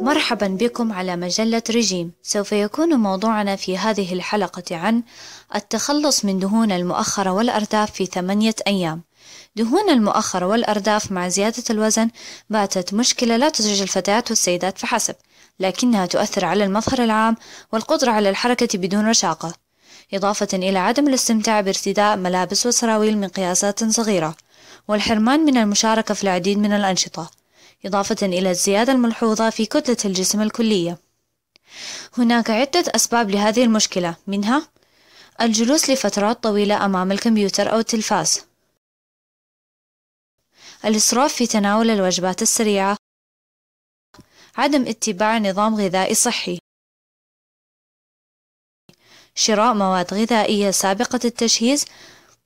مرحبا بكم على مجلة رجيم سوف يكون موضوعنا في هذه الحلقة عن التخلص من دهون المؤخرة والأرداف في ثمانية أيام دهون المؤخرة والأرداف مع زيادة الوزن باتت مشكلة لا تزعج الفتيات والسيدات فحسب لكنها تؤثر على المظهر العام والقدرة على الحركة بدون رشاقة إضافة إلى عدم الاستمتاع بارتداء ملابس وسراويل من قياسات صغيرة والحرمان من المشاركة في العديد من الأنشطة إضافة إلى الزيادة الملحوظة في كتلة الجسم الكلية هناك عدة أسباب لهذه المشكلة منها الجلوس لفترات طويلة أمام الكمبيوتر أو التلفاز الإسراف في تناول الوجبات السريعة عدم اتباع نظام غذائي صحي شراء مواد غذائية سابقة التجهيز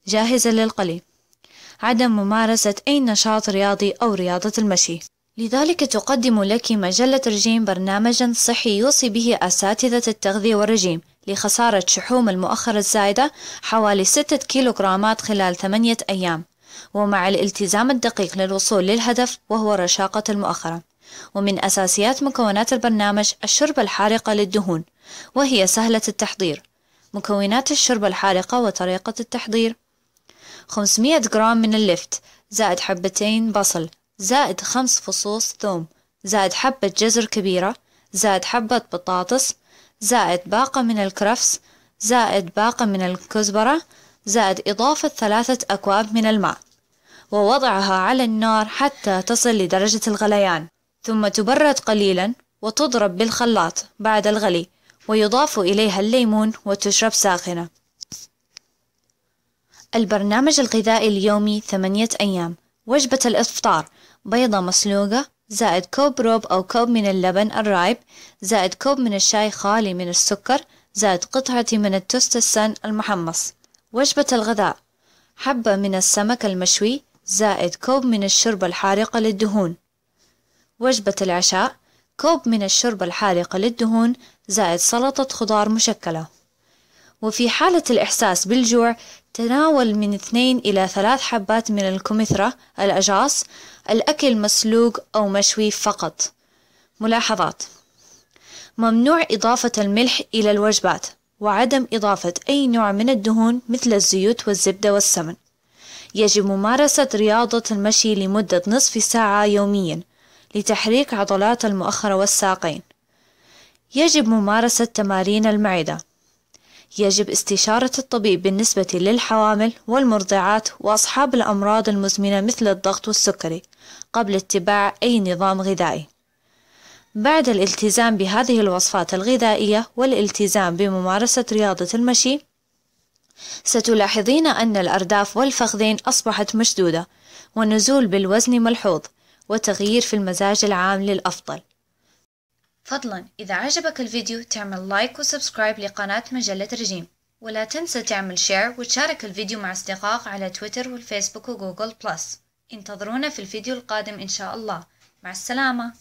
جاهزة للقلي عدم ممارسة أي نشاط رياضي أو رياضة المشي لذلك تقدم لك مجلة رجيم برنامجا صحي يوصي به أساتذة التغذية والرجيم لخسارة شحوم المؤخرة الزائدة حوالي 6 كيلوغرامات خلال 8 أيام ومع الالتزام الدقيق للوصول للهدف وهو رشاقة المؤخرة ومن أساسيات مكونات البرنامج الشربة الحارقة للدهون وهي سهلة التحضير مكونات الشوربة الحالقة وطريقة التحضير 500 جرام من اللفت زائد حبتين بصل زائد خمس فصوص ثوم زائد حبة جزر كبيرة زائد حبة بطاطس زائد باقة من الكرفس زائد باقة من الكزبرة زائد إضافة ثلاثة أكواب من الماء ووضعها على النار حتى تصل لدرجة الغليان ثم تبرد قليلا وتضرب بالخلاط بعد الغلي ويضاف إليها الليمون وتشرب ساخنة البرنامج الغذائي اليومي ثمانية أيام وجبة الإفطار بيضة مسلوقة زائد كوب روب أو كوب من اللبن الرايب زائد كوب من الشاي خالي من السكر زائد قطعة من التوست السن المحمص وجبة الغذاء حبة من السمك المشوي زائد كوب من الشوربة الحارقة للدهون وجبة العشاء كوب من الشوربة الحارقة للدهون زائد سلطة خضار مشكلة وفي حالة الإحساس بالجوع تناول من اثنين إلى ثلاث حبات من الكمثرى الأجاص الأكل مسلوق أو مشوي فقط ملاحظات ممنوع إضافة الملح إلى الوجبات وعدم إضافة أي نوع من الدهون مثل الزيوت والزبدة والسمن يجب ممارسة رياضة المشي لمدة نصف ساعة يوميا لتحريك عضلات المؤخرة والساقين يجب ممارسة تمارين المعدة يجب استشارة الطبيب بالنسبة للحوامل والمرضعات وأصحاب الأمراض المزمنة مثل الضغط والسكري قبل اتباع أي نظام غذائي بعد الالتزام بهذه الوصفات الغذائية والالتزام بممارسة رياضة المشي ستلاحظين أن الأرداف والفخذين أصبحت مشدودة ونزول بالوزن ملحوظ وتغيير في المزاج العام للأفضل فضلا إذا عجبك الفيديو تعمل لايك وسبسكرايب لقناة مجلة رجيم ولا تنسى تعمل شير وتشارك الفيديو مع أصدقائك على تويتر والفيسبوك وجوجل بلس انتظرونا في الفيديو القادم إن شاء الله مع السلامة